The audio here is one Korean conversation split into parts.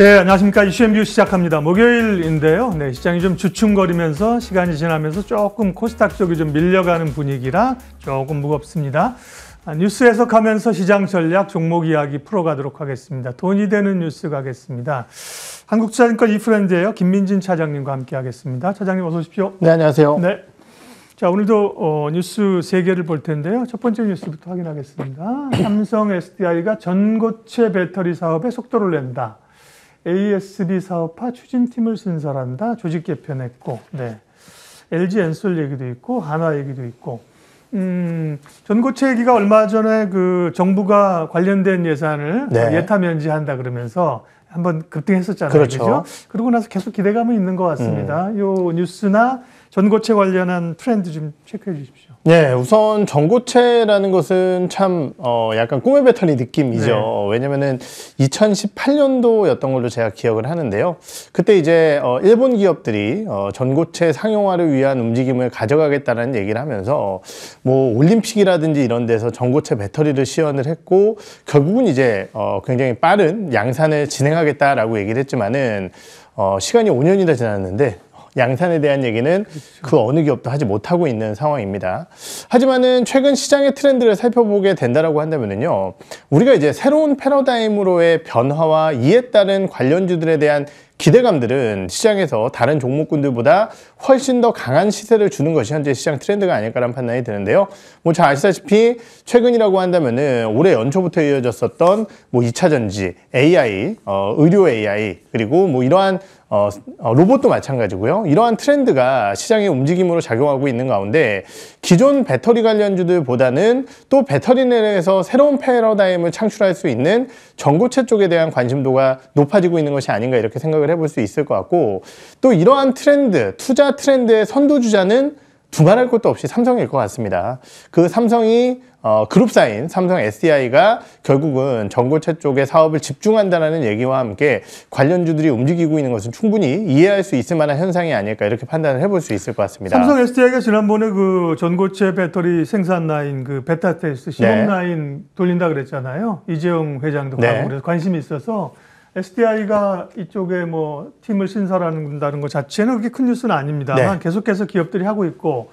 네, 안녕하십니까. 이슈앤뷰 시작합니다. 목요일인데요. 네, 시장이 좀 주춤거리면서 시간이 지나면서 조금 코스닥 쪽이 좀 밀려가는 분위기라 조금 무겁습니다. 아, 뉴스 해석하면서 시장 전략 종목 이야기 풀어가도록 하겠습니다. 돈이 되는 뉴스 가겠습니다. 한국투자증권 이프랜드예요. 김민진 차장님과 함께 하겠습니다. 차장님 어서 오십시오. 네, 안녕하세요. 네. 자, 오늘도 어, 뉴스 세개를볼 텐데요. 첫 번째 뉴스부터 확인하겠습니다. 삼성 SDI가 전고체 배터리 사업에 속도를 낸다. ASB 사업화 추진팀을 신설한다. 조직 개편했고, 네. LG 엔솔 얘기도 있고, 하나 얘기도 있고, 음, 전고체 얘기가 얼마 전에 그 정부가 관련된 예산을 네. 예타 면제한다 그러면서 한번 급등했었잖아요. 그렇죠. 그렇죠. 그러고 나서 계속 기대감은 있는 것 같습니다. 음. 요 뉴스나 전고체 관련한 트렌드 좀 체크해 주십시오. 네, 우선 전고체라는 것은 참 어, 약간 꿈의 배터리 느낌이죠. 네. 어, 왜냐면은 2018년도였던 걸로 제가 기억을 하는데요. 그때 이제 어, 일본 기업들이 어, 전고체 상용화를 위한 움직임을 가져가겠다는 얘기를 하면서 뭐 올림픽이라든지 이런 데서 전고체 배터리를 시연을 했고 결국은 이제 어, 굉장히 빠른 양산을 진행하겠다라고 얘기를 했지만은 어, 시간이 5년이나 지났는데 양산에 대한 얘기는 그렇죠. 그 어느 기업도 하지 못하고 있는 상황입니다. 하지만은 최근 시장의 트렌드를 살펴보게 된다라고 한다면은요, 우리가 이제 새로운 패러다임으로의 변화와 이에 따른 관련주들에 대한 기대감들은 시장에서 다른 종목군들보다 훨씬 더 강한 시세를 주는 것이 현재 시장 트렌드가 아닐까라는 판단이 드는데요. 뭐 잘 아시다시피 최근이라고 한다면은 올해 연초부터 이어졌었던 뭐 2차 전지, AI, 어, 의료 AI 그리고 뭐 이러한 어, 어, 로봇도 마찬가지고요. 이러한 트렌드가 시장의 움직임으로 작용하고 있는 가운데 기존 배터리 관련주들보다는 또 배터리 내에서 새로운 패러다임을 창출할 수 있는 전고체 쪽에 대한 관심도가 높아지고 있는 것이 아닌가 이렇게 생각을 해볼 수 있을 것 같고 또 이러한 트렌드, 투자 트렌드의 선도주자는 두말할 것도 없이 삼성일 것 같습니다. 그 삼성이 어, 그룹사인 삼성 SDI가 결국은 전고체 쪽에 사업을 집중한다는 얘기와 함께 관련주들이 움직이고 있는 것은 충분히 이해할 수 있을 만한 현상이 아닐까 이렇게 판단을 해볼 수 있을 것 같습니다. 삼성 SDI가 지난번에 그 전고체 배터리 생산 라인 그 베타 테스트 시범 네. 라인 돌린다 그랬잖아요. 이재용 회장도 네. 그래서 관심이 있어서 SDI가 이쪽에 뭐 팀을 신설한다는 것 자체는 그렇게 큰 뉴스는 아닙니다만 네. 계속해서 기업들이 하고 있고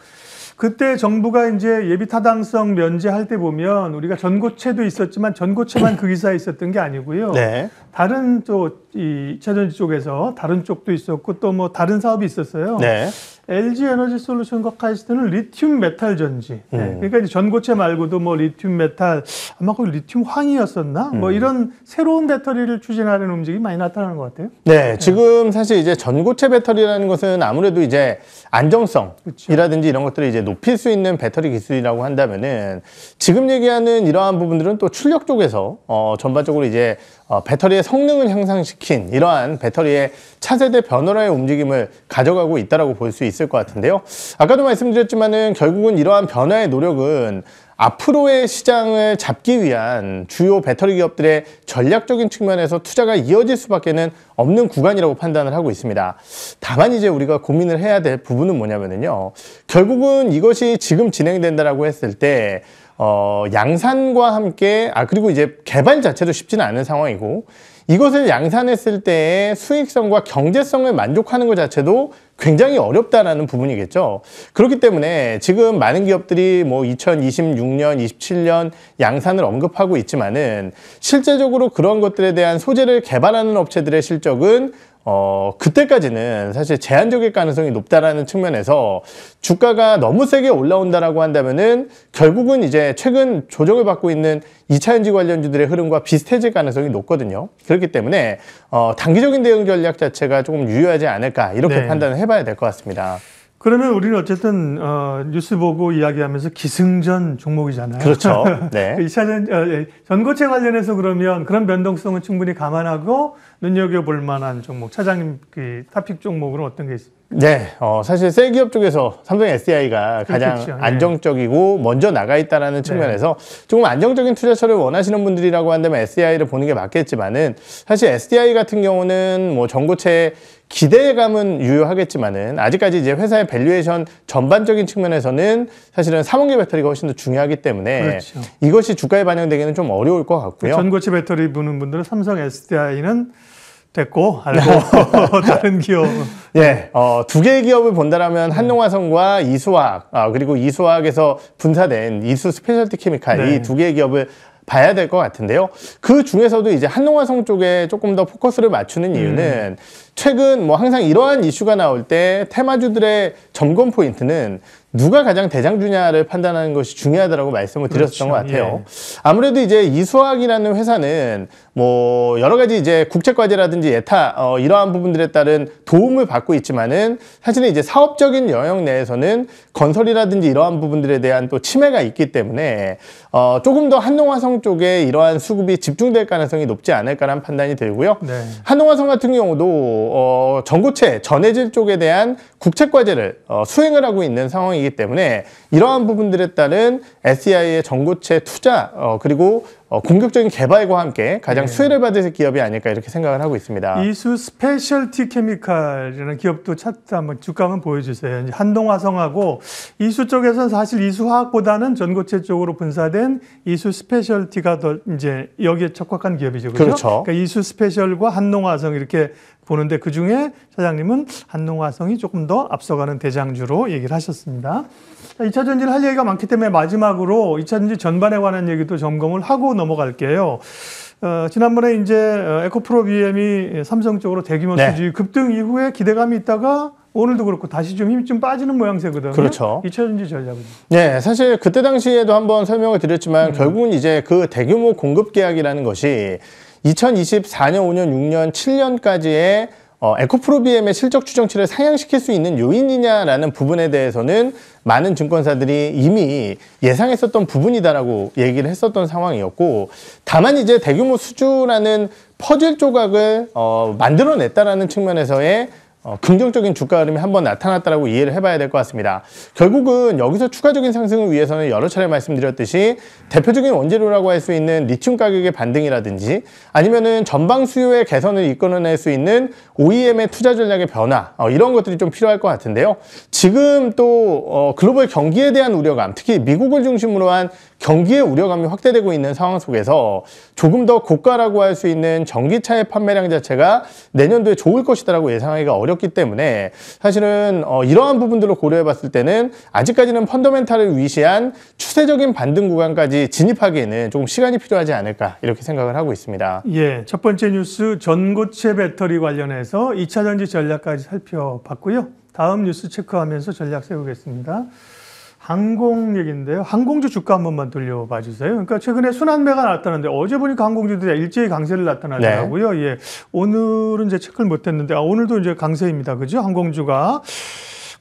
그때 정부가 이제 예비 타당성 면제할 때 보면 우리가 전고체도 있었지만 전고체만 그 기사에 있었던 게 아니고요. 네. 다른 또이 차전지 쪽에서 다른 쪽도 있었고 또 뭐 다른 사업이 있었어요. 네. LG 에너지 솔루션과 카이스트는 리튬 메탈 전지. 네. 음. 네. 그러니까 이제 전고체 말고도 뭐 리튬 메탈, 아마 거기 리튬 황이었었나? 뭐 음. 뭐 이런 새로운 배터리를 추진하는 움직임이 많이 나타나는 것 같아요. 네, 지금 사실 이제 전고체 배터리라는 것은 아무래도 이제 안정성이라든지 그렇죠. 이런 것들을 이제 높일 수 있는 배터리 기술이라고 한다면은 지금 얘기하는 이러한 부분들은 또 출력 쪽에서 어, 전반적으로 이제 어, 배터리의 성능을 향상시킨 이러한 배터리의 차세대 변화의 움직임을 가져가고 있다라고 볼 수 있습니다. 있을 것 같은데요. 아까도 말씀드렸지만은 결국은 이러한 변화의 노력은 앞으로의 시장을 잡기 위한 주요 배터리 기업들의 전략적인 측면에서 투자가 이어질 수밖에는 없는 구간이라고 판단을 하고 있습니다. 다만 이제 우리가 고민을 해야 될 부분은 뭐냐면요. 결국은 이것이 지금 진행된다라고 했을 때 어, 양산과 함께 아 그리고 이제 개발 자체도 쉽지는 않은 상황이고 이것을 양산했을 때의 수익성과 경제성을 만족하는 것 자체도 굉장히 어렵다라는 부분이겠죠. 그렇기 때문에 지금 많은 기업들이 뭐 2026년, 27년 양산을 언급하고 있지만은 실제적으로 그런 것들에 대한 소재를 개발하는 업체들의 실적은 어, 그때까지는 사실 제한적일 가능성이 높다라는 측면에서 주가가 너무 세게 올라온다라고 한다면은 결국은 이제 최근 조정을 받고 있는 2차 엔지 관련주들의 흐름과 비슷해질 가능성이 높거든요. 그렇기 때문에 어, 단기적인 대응 전략 자체가 조금 유효하지 않을까 이렇게 네. 판단을 해봐야 될 것 같습니다. 그러면 우리는 어쨌든 어, 뉴스 보고 이야기하면서 기승전 종목이잖아요. 그렇죠. 네. 2차 전, 어, 예, 전고체 관련해서 그러면 그런 변동성은 충분히 감안하고 눈여겨볼 만한 종목, 차장님 그 탑픽 종목은 어떤 게 있습니까? 네, 어, 사실 셀기업 쪽에서 삼성 SDI가 그렇죠, 가장 그렇겠죠. 네. 안정적이고 네. 먼저 나가 있다라는 네. 측면에서 네. 조금 안정적인 투자처를 원하시는 분들이라고 한다면 SDI를 보는 게 맞겠지만은 사실 SDI 같은 경우는 뭐 전고체 기대감은 유효하겠지만은 아직까지 이제 회사의 밸류에이션 전반적인 측면에서는 사실은 3원계 배터리가 훨씬 더 중요하기 때문에 그렇죠. 이것이 주가에 반영되기는 좀 어려울 것 같고요. 그 전고체 배터리 보는 분들은 삼성 SDI는 됐고 알고 다른 기업 은 예, 어, 두 개의 기업을 본다면 한농화성과 이수학 어, 그리고 이수학에서 분사된 이수 스페셜티 케미칼 네. 이두 개의 기업을 봐야 될 것 같은데요. 그 중에서도 이제 한농화성 쪽에 조금 더 포커스를 맞추는 음. 이유는 음. 최근 뭐 항상 이러한 이슈가 나올 때 테마주들의 점검 포인트는 누가 가장 대장주냐를 판단하는 것이 중요하다고 말씀을 드렸었던 그렇죠. 것 같아요. 예. 아무래도 이제 이수학이라는 회사는 뭐 여러 가지 이제 국책과제라든지 예타 어, 이러한 부분들에 따른 도움을 받고 있지만은 사실은 이제 사업적인 영역 내에서는 건설이라든지 이러한 부분들에 대한 또 침해가 있기 때문에 어, 조금 더 한농화성 쪽에 이러한 수급이 집중될 가능성이 높지 않을까라는 판단이 들고요. 네. 한농화성 같은 경우도 어, 전구체 전해질 쪽에 대한 국책과제를 어, 수행을 하고 있는 상황이기 때문에 이러한 부분들에 따른 SEI의 전구체 투자 어, 그리고 어, 공격적인 개발과 함께 가장 네. 수혜를 받을 기업이 아닐까 이렇게 생각을 하고 있습니다. 이수 스페셜티 케미칼이라는 기업도 차트 한번 주가 한번 보여주세요. 한동화성하고 이수 쪽에서는 사실 이수화학보다는 전고체 쪽으로 분사된 이수 스페셜티가 더 이제 여기에 적합한 기업이죠. 그렇죠. 그렇죠? 그러니까 이수 스페셜과 한동화성 이렇게 보는데 그 중에 사장님은 한농화성이 조금 더 앞서가는 대장주로 얘기를 하셨습니다. 자, 2차 전지를 할 얘기가 많기 때문에 마지막으로 2차 전지 전반에 관한 얘기도 점검을 하고 넘어갈게요. 어, 지난번에 이제 어, 에코프로 BM이 삼성 쪽으로 대규모 네. 수주 급등 이후에 기대감이 있다가 오늘도 그렇고 다시 좀 힘이 좀 빠지는 모양새거든요. 그렇죠. 2차전지 전략은. 네, 사실 그때 당시에도 한번 설명을 드렸지만 음. 결국은 이제 그 대규모 공급 계약이라는 것이 2024년, 5년, 6년, 7년까지의 어, 에코프로비엠의 실적 추정치를 상향시킬 수 있는 요인이냐라는 부분에 대해서는 많은 증권사들이 이미 예상했었던 부분이다라고 얘기를 했었던 상황이었고 다만 이제 대규모 수주라는 퍼즐 조각을 어, 만들어냈다라는 측면에서의 어, 긍정적인 주가 흐름이 한번 나타났다라고 이해를 해봐야 될 것 같습니다. 결국은 여기서 추가적인 상승을 위해서는 여러 차례 말씀드렸듯이 대표적인 원재료라고 할 수 있는 리튬 가격의 반등이라든지 아니면은 전방 수요의 개선을 이끌어낼 수 있는 OEM의 투자 전략의 변화 어, 이런 것들이 좀 필요할 것 같은데요. 지금 또 어, 글로벌 경기에 대한 우려감 특히 미국을 중심으로 한 경기의 우려감이 확대되고 있는 상황 속에서 조금 더 고가라고 할 수 있는 전기차의 판매량 자체가 내년도에 좋을 것이다라고 예상하기가 어렵기 때문에 사실은 어, 이러한 부분들로 고려해 봤을 때는 아직까지는 펀더멘탈을 위시한 추세적인 반등 구간까지 진입하기에는 조금 시간이 필요하지 않을까 이렇게 생각을 하고 있습니다. 예, 첫 번째 뉴스 전고체 배터리 관련해서 2차 전지 전략까지 살펴봤고요. 다음 뉴스 체크하면서 전략 세우겠습니다. 항공 얘기인데요. 항공주 주가 한 번만 돌려봐 주세요. 그러니까 최근에 순환매가 나타났는데 어제 보니까 항공주들이 일제히 강세를 나타나더라고요. 네. 예. 오늘은 제 체크를 못 했는데 아, 오늘도 이제 강세입니다. 그죠? 항공주가.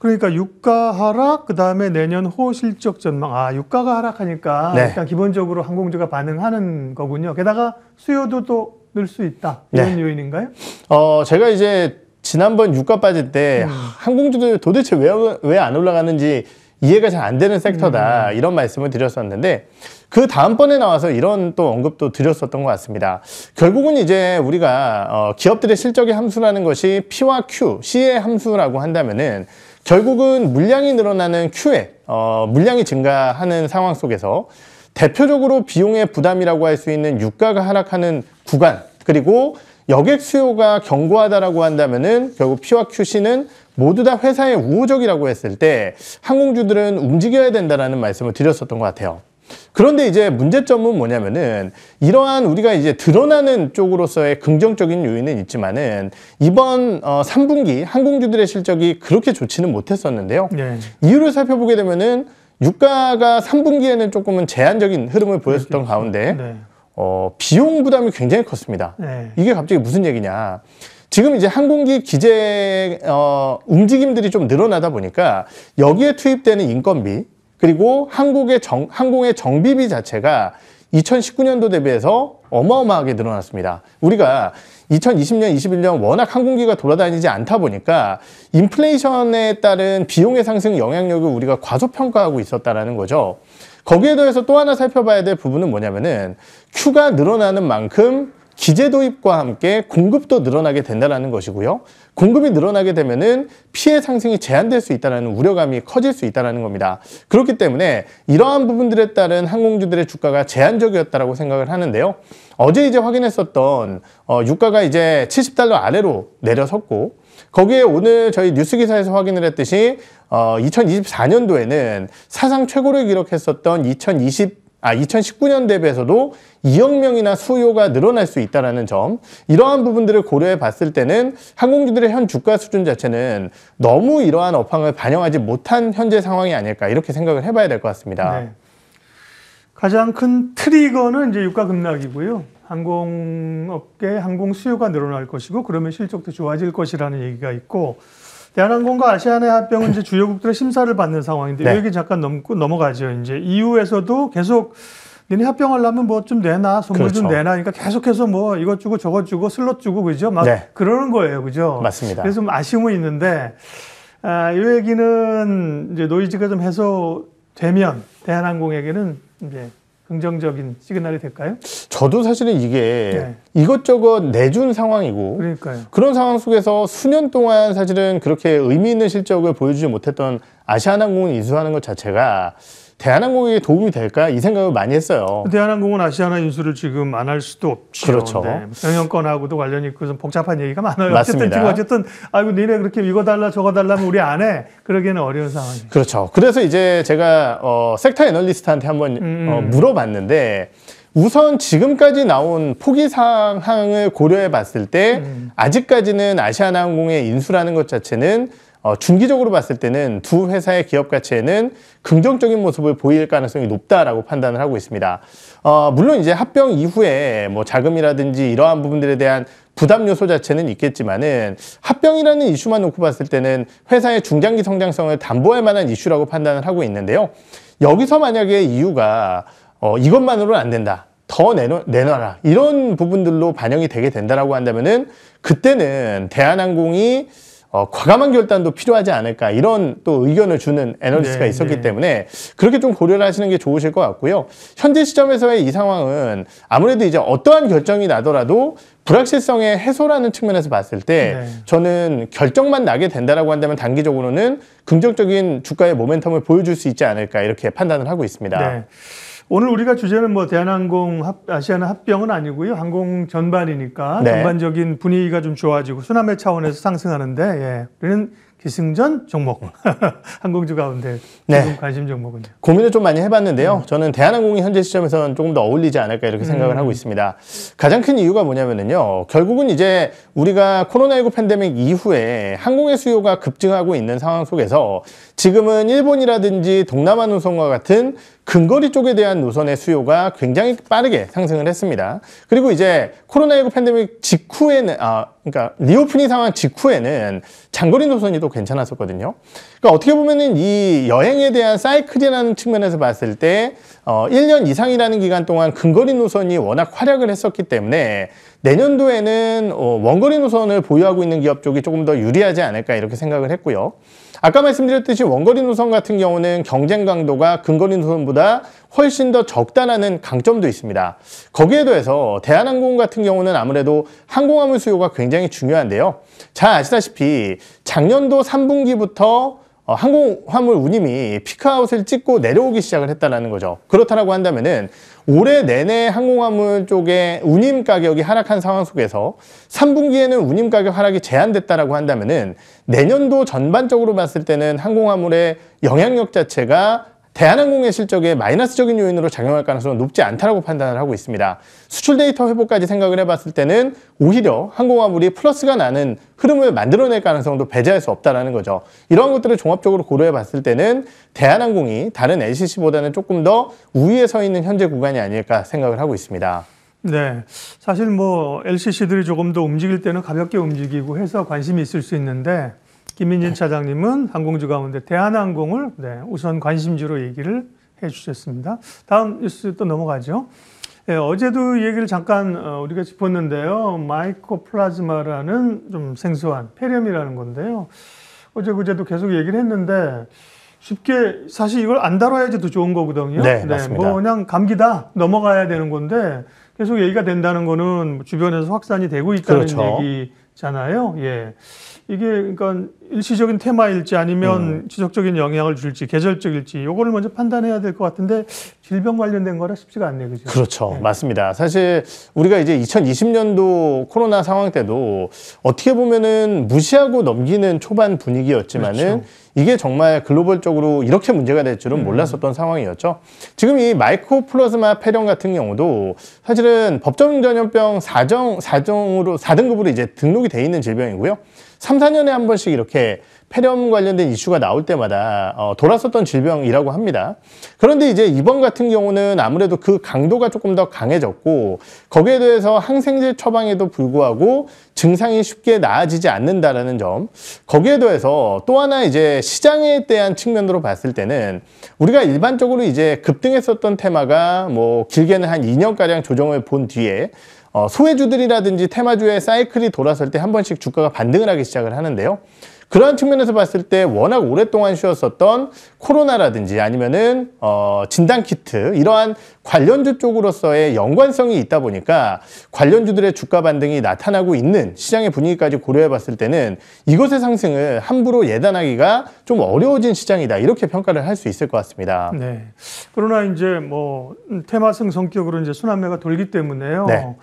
그러니까 유가 하락, 그 다음에 내년 호 실적 전망. 아, 유가가 하락하니까 네. 일단 기본적으로 항공주가 반응하는 거군요. 게다가 수요도 또 늘 수 있다. 이런 네. 요인인가요? 어, 제가 이제 지난번 유가 빠질 때 음. 항공주들 도대체 왜 왜 안 올라가는지 이해가 잘 안 되는 섹터다 음. 이런 말씀을 드렸었는데 그 다음번에 나와서 이런 또 언급도 드렸었던 것 같습니다. 결국은 이제 우리가 어, 기업들의 실적의 함수라는 것이 P와 Q, C의 함수라고 한다면은 결국은 물량이 늘어나는 Q에 어, 물량이 증가하는 상황 속에서 대표적으로 비용의 부담이라고 할 수 있는 유가가 하락하는 구간 그리고 여객 수요가 견고하다라고 한다면은 결국 P와 QC는 모두 다 회사의 우호적이라고 했을 때 항공주들은 움직여야 된다라는 말씀을 드렸었던 것 같아요. 그런데 이제 문제점은 뭐냐면은 이러한 우리가 이제 드러나는 쪽으로서의 긍정적인 요인은 있지만은 이번 어 3분기 항공주들의 실적이 그렇게 좋지는 못했었는데요. 네. 이유를 살펴보게 되면은 유가가 3분기에는 조금은 제한적인 흐름을 보였었던 네. 가운데 네. 어 비용 부담이 굉장히 컸습니다. 네. 이게 갑자기 무슨 얘기냐? 지금 이제 항공기 기재 어, 움직임들이 좀 늘어나다 보니까 여기에 투입되는 인건비 그리고 한국의 정, 항공의 정비비 자체가 2019년도 대비해서 어마어마하게 늘어났습니다. 우리가 2020년, 21년 워낙 항공기가 돌아다니지 않다 보니까 인플레이션에 따른 비용의 상승 영향력을 우리가 과소평가하고 있었다는 거죠. 거기에 더해서 또 하나 살펴봐야 될 부분은 뭐냐면은 큐가 늘어나는 만큼 기재 도입과 함께 공급도 늘어나게 된다는 것이고요. 공급이 늘어나게 되면은 피해 상승이 제한될 수 있다는 우려감이 커질 수 있다는 겁니다. 그렇기 때문에 이러한 부분들에 따른 항공주들의 주가가 제한적이었다고 생각을 하는데요. 어제 이제 확인했었던 어, 유가가 이제 70달러 아래로 내려섰고 거기에 오늘 저희 뉴스 기사에서 확인을 했듯이 어, 2024년도에는 사상 최고를 기록했었던 2020 아, 2019년 대비해서도 2억 명이나 수요가 늘어날 수 있다는 점 이러한 부분들을 고려해 봤을 때는 항공주들의 현 주가 수준 자체는 너무 이러한 업황을 반영하지 못한 현재 상황이 아닐까 이렇게 생각을 해봐야 될 것 같습니다. 네. 가장 큰 트리거는 이제 유가 급락이고요. 항공업계 항공 수요가 늘어날 것이고 그러면 실적도 좋아질 것이라는 얘기가 있고 대한항공과 아시아나 합병은 이제 주요국들의 심사를 받는 상황인데 네. 이기 잠깐 넘고 넘어가죠. 이제 이후에서도 계속 니네 합병하려면 뭐 좀 내놔 선물 그렇죠. 좀 내놔니까 그러니까 계속해서 뭐 이것 주고 저것 주고 슬롯 주고 그죠 막 네. 그러는 거예요 그죠 맞습니다 그래서 좀 아쉬움은 있는데 아, 이 얘기는 이제 노이즈가 좀 해소되면 대한항공에게는 이제 긍정적인 시그널이 될까요? 저도 사실은 이게 네. 이것저것 내준 상황이고 그러니까요. 그런 상황 속에서 수년 동안 사실은 그렇게 의미 있는 실적을 보여주지 못했던 아시아나항공을 인수하는 것 자체가 대한항공에 도움이 될까 이 생각을 많이 했어요. 대한항공은 아시아나 인수를 지금 안 할 수도 없죠. 그렇죠. 네. 영영권하고도 관련이 있고 좀 복잡한 얘기가 많아요. 맞습니다. 어쨌든 지금 어쨌든 아이고 니네 그렇게 이거 달라 저거 달라 면 우리 안 해. 그러기에는 어려운 상황이에 그렇죠. 그래서 이제 제가 어, 섹터 애널리스트한테 한번 음, 음. 어, 물어봤는데 우선 지금까지 나온 포기 상황을 고려해 봤을 때 음. 아직까지는 아시아나항공의 인수라는 것 자체는 어, 중기적으로 봤을 때는 두 회사의 기업 가치에는 긍정적인 모습을 보일 가능성이 높다라고 판단을 하고 있습니다. 어, 물론 이제 합병 이후에 뭐 자금이라든지 이러한 부분들에 대한 부담 요소 자체는 있겠지만은 합병이라는 이슈만 놓고 봤을 때는 회사의 중장기 성장성을 담보할 만한 이슈라고 판단을 하고 있는데요. 여기서 만약에 이유가 어, 이것만으로는 안 된다. 더 내놔, 내놔라. 이런 부분들로 반영이 되게 된다라고 한다면은 그때는 대한항공이 어, 과감한 결단도 필요하지 않을까 이런 또 의견을 주는 애널리스트가 네, 있었기 네. 때문에 그렇게 좀 고려를 하시는 게 좋으실 것 같고요. 현재 시점에서의 이 상황은 아무래도 이제 어떠한 결정이 나더라도 불확실성의 해소라는 측면에서 봤을 때 네. 저는 결정만 나게 된다라고 한다면 단기적으로는 긍정적인 주가의 모멘텀을 보여줄 수 있지 않을까 이렇게 판단을 하고 있습니다. 네. 오늘 우리가 주제는 뭐 대한항공 합, 아시아나 합병은 아니고요. 항공 전반이니까 네. 전반적인 분위기가 좀 좋아지고 수남매 차원에서 상승하는데 예. 우리는 기승전 종목 항공주 가운데 네. 관심 종목은요. 고민을 좀 많이 해봤는데요. 음. 저는 대한항공이 현재 시점에서는 조금 더 어울리지 않을까 이렇게 생각을 음. 하고 있습니다. 가장 큰 이유가 뭐냐면요. 결국은 이제 우리가 코로나19 팬데믹 이후에 항공의 수요가 급증하고 있는 상황 속에서 지금은 일본이라든지 동남아 노선과 같은 근거리 쪽에 대한 노선의 수요가 굉장히 빠르게 상승을 했습니다. 그리고 이제 코로나19 팬데믹 직후에는 아 그러니까 리오프닝 상황 직후에는 장거리 노선이 도 괜찮았었거든요. 그러니까 어떻게 보면은 이 여행에 대한 사이클이라는 측면에서 봤을 때 어, 1년 이상이라는 기간 동안 근거리 노선이 워낙 활약을 했었기 때문에 내년도에는 어, 원거리 노선을 보유하고 있는 기업 쪽이 조금 더 유리하지 않을까 이렇게 생각을 했고요. 아까 말씀드렸듯이 원거리 노선 같은 경우는 경쟁 강도가 근거리 노선보다 훨씬 더 적다라는 강점도 있습니다. 거기에 더해서 대한항공 같은 경우는 아무래도 항공화물 수요가 굉장히 중요한데요. 잘 아시다시피 작년도 3분기부터 어, 항공화물 운임이 피크아웃을 찍고 내려오기 시작을 했다는 거죠. 그렇다고 한다면은 올해 내내 항공화물 쪽에 운임 가격이 하락한 상황 속에서 3분기에는 운임 가격 하락이 제한됐다라고 한다면은 내년도 전반적으로 봤을 때는 항공화물의 영향력 자체가 대한항공의 실적에 마이너스적인 요인으로 작용할 가능성은 높지 않다고 판단을 하고 있습니다. 수출 데이터 회복까지 생각을 해봤을 때는 오히려 항공화물이 플러스가 나는 흐름을 만들어낼 가능성도 배제할 수 없다는 거죠. 이러한 것들을 종합적으로 고려해봤을 때는 대한항공이 다른 LCC보다는 조금 더 우위에 서 있는 현재 구간이 아닐까 생각을 하고 있습니다. 네. 사실 뭐 LCC들이 조금 더 움직일 때는 가볍게 움직이고 해서 관심이 있을 수 있는데 김민진 차장님은 항공주 가운데 대한항공을 네, 우선 관심주로 얘기를 해주셨습니다. 다음 뉴스 또 넘어가죠. 네, 어제도 얘기를 잠깐 어, 우리가 짚었는데요. 마이코플라즈마라는 좀 생소한 폐렴이라는 건데요. 어제 그제도 계속 얘기를 했는데 쉽게 사실 이걸 안 다뤄야지 더 좋은 거거든요. 네, 네 맞습니다. 뭐 그냥 감기다 넘어가야 되는 건데 계속 얘기가 된다는 거는 주변에서 확산이 되고 있다는 그렇죠. 얘기잖아요. 예. 이게 그러니까 일시적인 테마일지 아니면 음. 지속적인 영향을 줄지 계절적일지 요거를 먼저 판단해야 될 것 같은데 질병 관련된 거라 쉽지가 않네요. 그죠? 그렇죠. 네. 맞습니다. 사실 우리가 이제 2020년도 코로나 상황 때도 어떻게 보면은 무시하고 넘기는 초반 분위기였지만은 그렇죠. 이게 정말 글로벌적으로 이렇게 문제가 될 줄은 음. 몰랐었던 음. 상황이었죠. 지금 이 마이코플라즈마 폐렴 같은 경우도 사실은 법정 전염병 사정사정으로사등급으로 이제 등록이 돼 있는 질병이고요. 3, 4년에 한 번씩 이렇게 폐렴 관련된 이슈가 나올 때마다 어, 돌았었던 질병이라고 합니다. 그런데 이제 이번 같은 경우는 아무래도 그 강도가 조금 더 강해졌고 거기에 대해서 항생제 처방에도 불구하고 증상이 쉽게 나아지지 않는다라는 점 거기에 대해서 또 하나 이제 시장에 대한 측면으로 봤을 때는 우리가 일반적으로 이제 급등했었던 테마가 뭐 길게는 한 2년가량 조정을 본 뒤에 어, 소외주들이라든지 테마주의 사이클이 돌아설 때 한 번씩 주가가 반등을 하기 시작을 하는데요. 그런 측면에서 봤을 때 워낙 오랫동안 쉬었었던 코로나라든지 아니면은 어 진단 키트 이러한 관련주 쪽으로서의 연관성이 있다 보니까 관련주들의 주가 반등이 나타나고 있는 시장의 분위기까지 고려해 봤을 때는 이것의 상승을 함부로 예단하기가 좀 어려워진 시장이다 이렇게 평가를 할 수 있을 것 같습니다. 네. 그러나 이제 뭐 테마성 성격으로 이제 순환매가 돌기 때문에요. 네.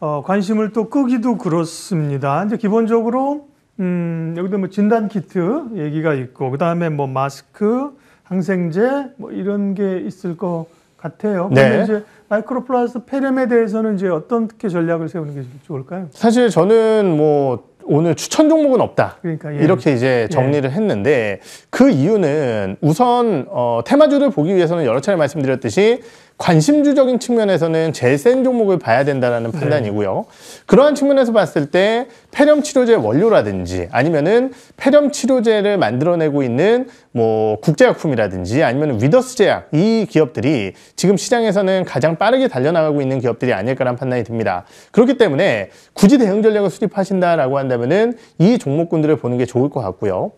어, 관심을 또 끄기도 그렇습니다. 이제 기본적으로 음, 여기도 뭐 진단 키트 얘기가 있고, 그 다음에 뭐 마스크, 항생제, 뭐 이런 게 있을 것 같아요. 네. 이제 마이크로플라스 폐렴에 대해서는 이제 어떻게 전략을 세우는 게 좋을까요? 사실 저는 뭐 오늘 추천 종목은 없다. 그러니까, 예. 이렇게 이제 예. 정리를 예. 했는데 그 이유는 우선 어, 테마주를 보기 위해서는 여러 차례 말씀드렸듯이 관심주적인 측면에서는 제일 센 종목을 봐야 된다는 네. 판단이고요. 네. 그러한 측면에서 봤을 때 폐렴 치료제 원료라든지 아니면은 폐렴 치료제를 만들어내고 있는 뭐 국제약품이라든지 아니면 위더스 제약 이 기업들이 지금 시장에서는 가장 빠르게 달려나가고 있는 기업들이 아닐까라는 판단이 듭니다. 그렇기 때문에 굳이 대응 전략을 수립하신다라고 한다면은 이 종목군들을 보는 게 좋을 것 같고요.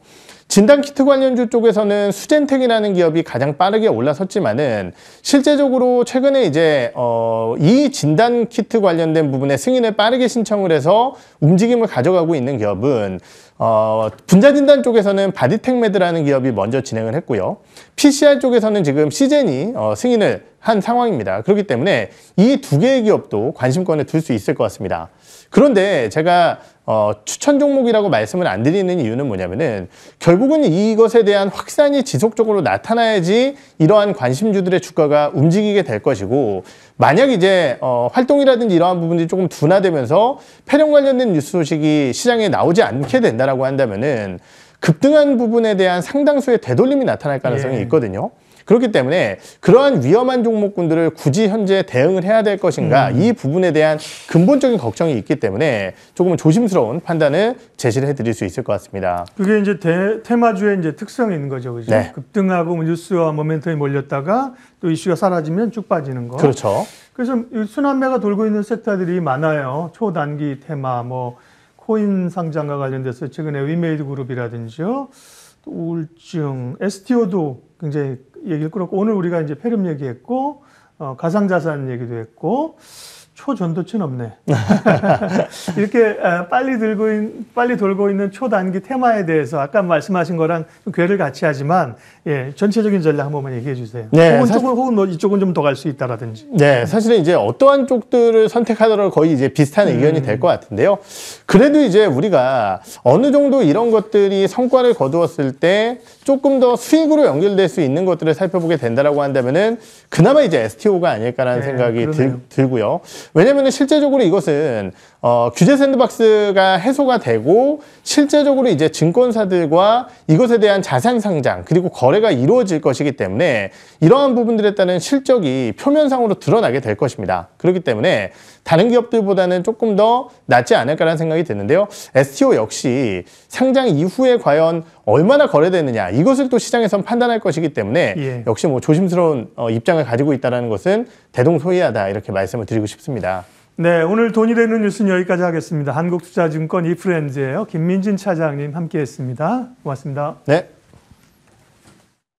진단키트 관련주 쪽에서는 수젠텍이라는 기업이 가장 빠르게 올라섰지만은 실제적으로 최근에 이제 어, 이 진단키트 관련된 부분에 승인을 빠르게 신청을 해서 움직임을 가져가고 있는 기업은 어, 분자진단 쪽에서는 바디텍메드라는 기업이 먼저 진행을 했고요. PCR 쪽에서는 지금 시젠이 어, 승인을 한 상황입니다. 그렇기 때문에 이 두 개의 기업도 관심권에 둘 수 있을 것 같습니다. 그런데 제가 어, 추천 종목이라고 말씀을 안 드리는 이유는 뭐냐면은 결국은 이것에 대한 확산이 지속적으로 나타나야지 이러한 관심주들의 주가가 움직이게 될 것이고 만약 이제 어, 활동이라든지 이러한 부분들이 조금 둔화되면서 폐렴 관련된 뉴스 소식이 시장에 나오지 않게 된다라고 한다면은 급등한 부분에 대한 상당수의 되돌림이 나타날 가능성이 예. 있거든요. 예. 그렇기 때문에 그러한 위험한 종목군들을 굳이 현재 대응을 해야 될 것인가 음. 이 부분에 대한 근본적인 걱정이 있기 때문에 조금은 조심스러운 판단을 제시를 해드릴 수 있을 것 같습니다. 그게 이제 대, 테마주의 이제 특성이 있는 거죠, 그죠? 네. 급등하고 뉴스와 모멘텀이 몰렸다가 또 이슈가 사라지면 쭉 빠지는 거. 그렇죠. 그래서 순환매가 돌고 있는 섹터들이 많아요. 초단기 테마, 뭐 코인 상장과 관련돼서 최근에 위메이드 그룹이라든지요, 또 우울증, STO도 굉장히 얘기를 끌었고 오늘 우리가 이제 폐렴 얘기했고 어, 가상자산 얘기도 했고 초전도체는 없네. 이렇게 아, 빨리 들고 있, 빨리 돌고 있는 초단기 테마에 대해서 아까 말씀하신 거랑 좀 괴를 같이 하지만 예, 전체적인 전략 한 번만 얘기해 주세요. 네, 혹은 사실, 쪽은 혹은 뭐 이쪽은 좀 더 갈 수 있다라든지. 네, 사실은 이제 어떠한 쪽들을 선택하더라도 거의 이제 비슷한 음. 의견이 될 것 같은데요. 그래도 이제 우리가 어느 정도 이런 것들이 성과를 거두었을 때 조금 더 수익으로 연결될 수 있는 것들을 살펴보게 된다라고 한다면은 그나마 이제 STO가 아닐까라는 네, 생각이 들, 들고요. 왜냐면 실제적으로 이것은 어, 규제 샌드박스가 해소가 되고 실제적으로 이제 증권사들과 이것에 대한 자산 상장 그리고 거래가 이루어질 것이기 때문에 이러한 부분들에 따른 실적이 표면상으로 드러나게 될 것입니다. 그렇기 때문에 다른 기업들보다는 조금 더 낫지 않을까라는 생각이 드는데요. STO 역시 상장 이후에 과연 얼마나 거래되느냐 이것을 또 시장에선 판단할 것이기 때문에 예. 역시 뭐 조심스러운 어, 입장을 가지고 있다는 것은 대동소이하다 이렇게 말씀을 드리고 싶습니다. 네, 오늘 돈이 되는 뉴스는 여기까지 하겠습니다. 한국투자증권 이프렌즈예요. 김민진 차장님 함께했습니다. 고맙습니다. 네,